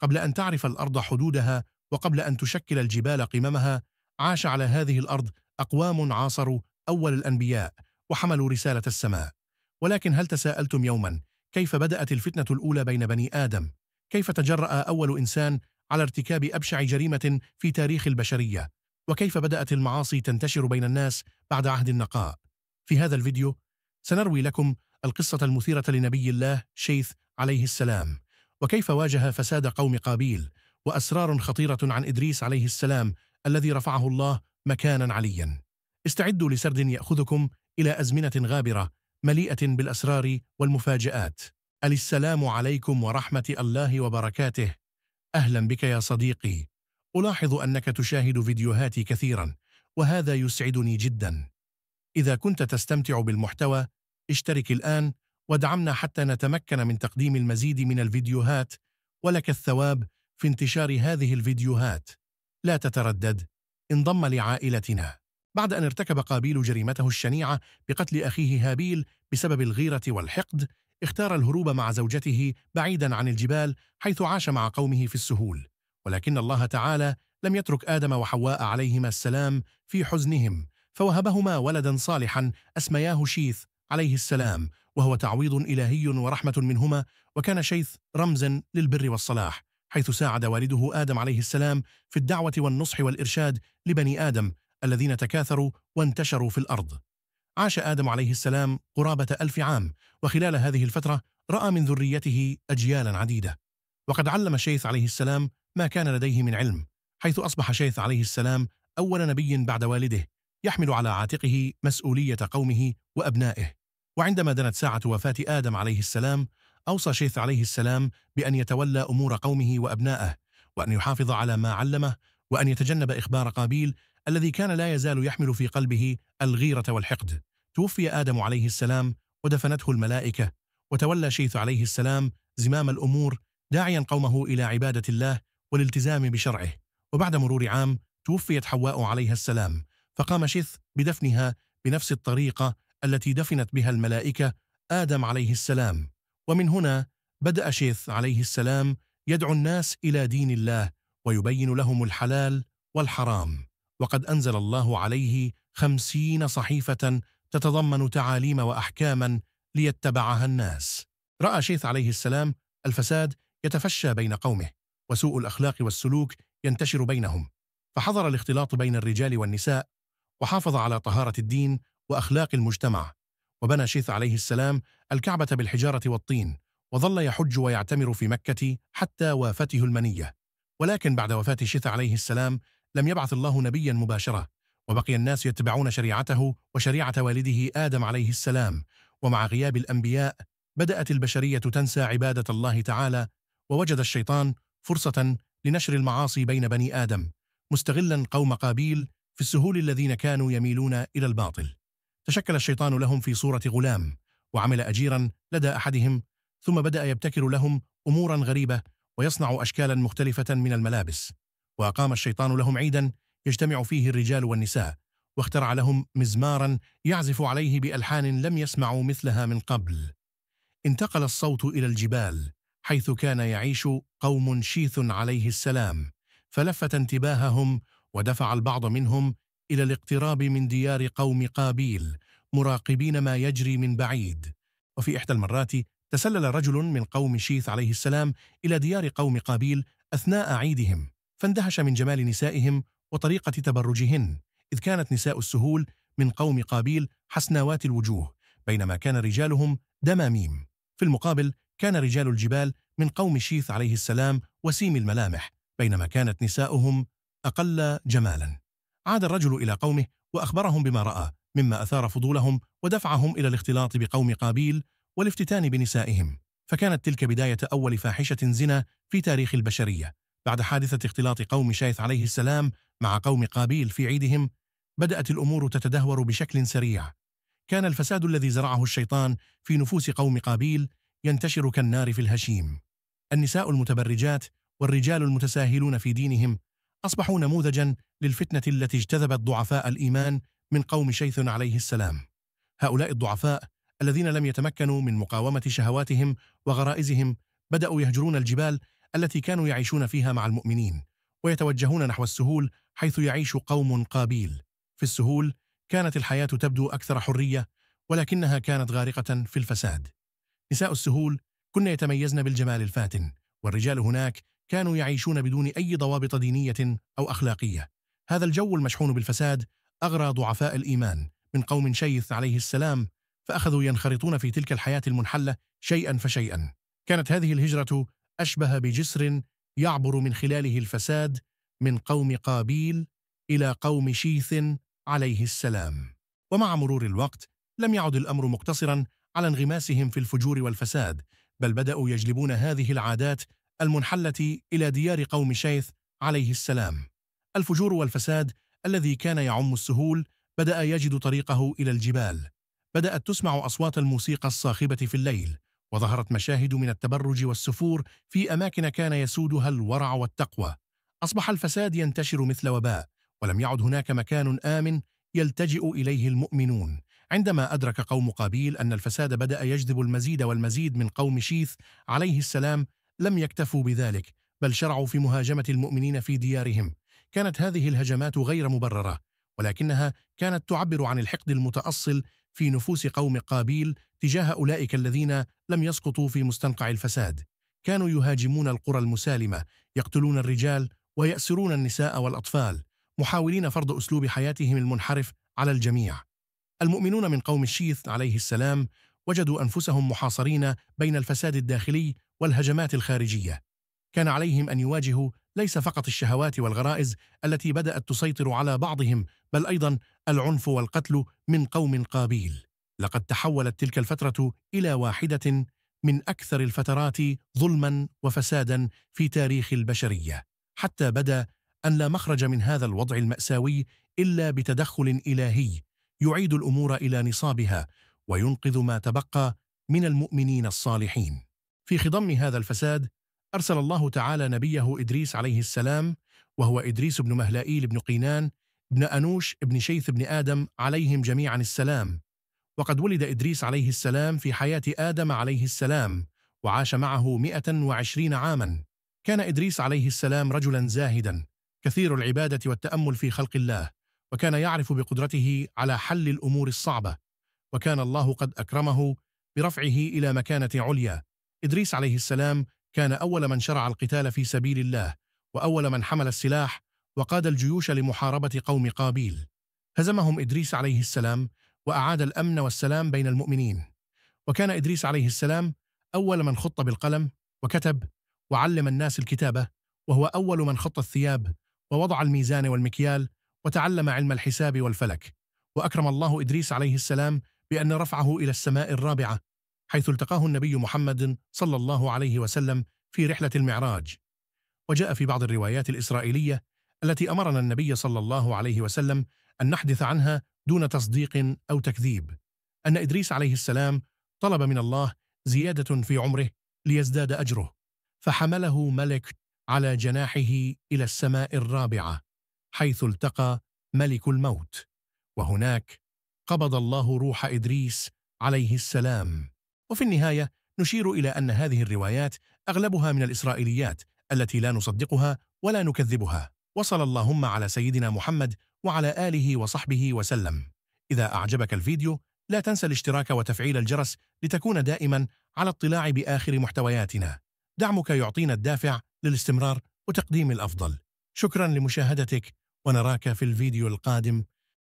قبل أن تعرف الأرض حدودها وقبل أن تشكل الجبال قممها عاش على هذه الأرض أقوام عاصروا أول الأنبياء وحملوا رسالة السماء ولكن هل تساءلتم يوما كيف بدأت الفتنة الأولى بين بني آدم؟ كيف تجرأ أول إنسان على ارتكاب أبشع جريمة في تاريخ البشرية؟ وكيف بدأت المعاصي تنتشر بين الناس بعد عهد النقاء؟ في هذا الفيديو سنروي لكم القصة المثيرة لنبي الله شيث عليه السلام وكيف واجه فساد قوم قابيل وأسرار خطيرة عن إدريس عليه السلام الذي رفعه الله مكانا عليا استعدوا لسرد يأخذكم إلى أزمنة غابرة مليئة بالأسرار والمفاجآت السلام عليكم ورحمة الله وبركاته أهلا بك يا صديقي ألاحظ أنك تشاهد فيديوهاتي كثيرا وهذا يسعدني جدا إذا كنت تستمتع بالمحتوى اشترك الآن ودعمنا حتى نتمكن من تقديم المزيد من الفيديوهات ولك الثواب في انتشار هذه الفيديوهات لا تتردد انضم لعائلتنا بعد أن ارتكب قابيل جريمته الشنيعة بقتل أخيه هابيل بسبب الغيرة والحقد اختار الهروب مع زوجته بعيدا عن الجبال حيث عاش مع قومه في السهول ولكن الله تعالى لم يترك آدم وحواء عليهما السلام في حزنهم فوهبهما ولدا صالحا أسمياه شيث عليه السلام وهو تعويض إلهي ورحمة منهما وكان شيث رمزا للبر والصلاح حيث ساعد والده آدم عليه السلام في الدعوة والنصح والإرشاد لبني آدم الذين تكاثروا وانتشروا في الأرض عاش آدم عليه السلام قرابة ألف عام وخلال هذه الفترة رأى من ذريته أجيالا عديدة وقد علم شيث عليه السلام ما كان لديه من علم حيث أصبح شيث عليه السلام أول نبي بعد والده يحمل على عاتقه مسؤولية قومه وأبنائه وعندما دنت ساعة وفاة آدم عليه السلام أوصى شيث عليه السلام بأن يتولى أمور قومه وأبنائه وأن يحافظ على ما علمه وأن يتجنب إخبار قابيل الذي كان لا يزال يحمل في قلبه الغيرة والحقد توفي آدم عليه السلام ودفنته الملائكة وتولى شيث عليه السلام زمام الأمور داعيا قومه إلى عبادة الله والالتزام بشرعه وبعد مرور عام توفيت حواء عليها السلام فقام شيث بدفنها بنفس الطريقة التي دفنت بها الملائكة آدم عليه السلام ومن هنا بدأ شيث عليه السلام يدعو الناس إلى دين الله ويبين لهم الحلال والحرام وقد أنزل الله عليه خمسين صحيفة تتضمن تعاليم وأحكاما ليتبعها الناس رأى شيث عليه السلام الفساد يتفشى بين قومه وسوء الأخلاق والسلوك ينتشر بينهم فحظر الاختلاط بين الرجال والنساء وحافظ على طهارة الدين وأخلاق المجتمع وبنى شيث عليه السلام الكعبة بالحجارة والطين وظل يحج ويعتمر في مكة حتى وافته المنية ولكن بعد وفاة شيث عليه السلام لم يبعث الله نبيا مباشرة وبقي الناس يتبعون شريعته وشريعة والده آدم عليه السلام ومع غياب الأنبياء بدأت البشرية تنسى عبادة الله تعالى ووجد الشيطان فرصة لنشر المعاصي بين بني آدم مستغلا قوم قابيل في السهول الذين كانوا يميلون إلى الباطل تشكل الشيطان لهم في صورة غلام وعمل أجيرا لدى أحدهم ثم بدأ يبتكر لهم أمورا غريبة ويصنع أشكالا مختلفة من الملابس وأقام الشيطان لهم عيدا يجتمع فيه الرجال والنساء واخترع لهم مزمارا يعزف عليه بألحان لم يسمعوا مثلها من قبل انتقل الصوت إلى الجبال حيث كان يعيش قوم شيث عليه السلام فلفت انتباههم ودفع البعض منهم إلى الاقتراب من ديار قوم قابيل مراقبين ما يجري من بعيد وفي إحدى المرات تسلل رجل من قوم شيث عليه السلام إلى ديار قوم قابيل أثناء عيدهم فاندهش من جمال نسائهم وطريقة تبرجهن إذ كانت نساء السهول من قوم قابيل حسناوات الوجوه بينما كان رجالهم دماميم في المقابل كان رجال الجبال من قوم شيث عليه السلام وسيم الملامح بينما كانت نساؤهم أقل جمالا عاد الرجل إلى قومه وأخبرهم بما رأى مما أثار فضولهم ودفعهم إلى الاختلاط بقوم قابيل والافتتان بنسائهم فكانت تلك بداية أول فاحشة زنا في تاريخ البشرية بعد حادثة اختلاط قوم شايث عليه السلام مع قوم قابيل في عيدهم بدأت الأمور تتدهور بشكل سريع كان الفساد الذي زرعه الشيطان في نفوس قوم قابيل ينتشر كالنار في الهشيم النساء المتبرجات والرجال المتساهلون في دينهم أصبحوا نموذجا للفتنة التي اجتذبت ضعفاء الإيمان من قوم شيث عليه السلام هؤلاء الضعفاء الذين لم يتمكنوا من مقاومة شهواتهم وغرائزهم بدأوا يهجرون الجبال التي كانوا يعيشون فيها مع المؤمنين ويتوجهون نحو السهول حيث يعيش قوم قابيل في السهول كانت الحياة تبدو أكثر حرية ولكنها كانت غارقة في الفساد نساء السهول كن يتميزن بالجمال الفاتن والرجال هناك كانوا يعيشون بدون أي ضوابط دينية أو أخلاقية هذا الجو المشحون بالفساد أغرى ضعفاء الإيمان من قوم شيث عليه السلام فأخذوا ينخرطون في تلك الحياة المنحلة شيئا فشيئا كانت هذه الهجرة أشبه بجسر يعبر من خلاله الفساد من قوم قابيل إلى قوم شيث عليه السلام ومع مرور الوقت لم يعد الأمر مقتصرا على انغماسهم في الفجور والفساد بل بدأوا يجلبون هذه العادات المنحلة إلى ديار قوم شيث عليه السلام الفجور والفساد الذي كان يعم السهول بدأ يجد طريقه إلى الجبال بدأت تسمع أصوات الموسيقى الصاخبة في الليل وظهرت مشاهد من التبرج والسفور في أماكن كان يسودها الورع والتقوى أصبح الفساد ينتشر مثل وباء ولم يعد هناك مكان آمن يلتجئ إليه المؤمنون عندما أدرك قوم قابيل أن الفساد بدأ يجذب المزيد والمزيد من قوم شيث عليه السلام لم يكتفوا بذلك بل شرعوا في مهاجمة المؤمنين في ديارهم كانت هذه الهجمات غير مبررة ولكنها كانت تعبر عن الحقد المتأصل في نفوس قوم قابيل تجاه أولئك الذين لم يسقطوا في مستنقع الفساد كانوا يهاجمون القرى المسالمة يقتلون الرجال ويأسرون النساء والأطفال محاولين فرض أسلوب حياتهم المنحرف على الجميع المؤمنون من قوم الشيث عليه السلام وجدوا أنفسهم محاصرين بين الفساد الداخلي والهجمات الخارجية كان عليهم أن يواجهوا ليس فقط الشهوات والغرائز التي بدأت تسيطر على بعضهم بل أيضا العنف والقتل من قوم قابيل لقد تحولت تلك الفترة إلى واحدة من أكثر الفترات ظلما وفسادا في تاريخ البشرية حتى بدا أن لا مخرج من هذا الوضع المأساوي إلا بتدخل إلهي يعيد الأمور إلى نصابها وينقذ ما تبقى من المؤمنين الصالحين في خضم هذا الفساد أرسل الله تعالى نبيه إدريس عليه السلام وهو إدريس بن مهلائيل بن قينان بن أنوش بن شيث بن آدم عليهم جميعا السلام وقد ولد إدريس عليه السلام في حياة آدم عليه السلام وعاش معه 120 عاما كان إدريس عليه السلام رجلا زاهدا كثير العبادة والتأمل في خلق الله وكان يعرف بقدرته على حل الأمور الصعبة وكان الله قد أكرمه برفعه إلى مكانة عليا إدريس عليه السلام كان أول من شرع القتال في سبيل الله وأول من حمل السلاح وقاد الجيوش لمحاربة قوم قابيل هزمهم إدريس عليه السلام وأعاد الأمن والسلام بين المؤمنين وكان إدريس عليه السلام أول من خط بالقلم وكتب وعلم الناس الكتابة وهو أول من خط الثياب ووضع الميزان والمكيال وتعلم علم الحساب والفلك وأكرم الله إدريس عليه السلام بأن رفعه إلى السماء الرابعة حيث التقاه النبي محمد صلى الله عليه وسلم في رحلة المعراج وجاء في بعض الروايات الإسرائيلية التي أمرنا النبي صلى الله عليه وسلم أن نحدث عنها دون تصديق أو تكذيب أن إدريس عليه السلام طلب من الله زيادة في عمره ليزداد أجره فحمله ملك على جناحه إلى السماء الرابعة حيث التقى ملك الموت وهناك قبض الله روح إدريس عليه السلام وفي النهاية نشير إلى أن هذه الروايات أغلبها من الإسرائيليات التي لا نصدقها ولا نكذبها وصل اللهم على سيدنا محمد وعلى آله وصحبه وسلم إذا أعجبك الفيديو لا تنسى الاشتراك وتفعيل الجرس لتكون دائما على اطلاع بآخر محتوياتنا دعمك يعطينا الدافع للاستمرار وتقديم الأفضل شكرا لمشاهدتك ونراك في الفيديو القادم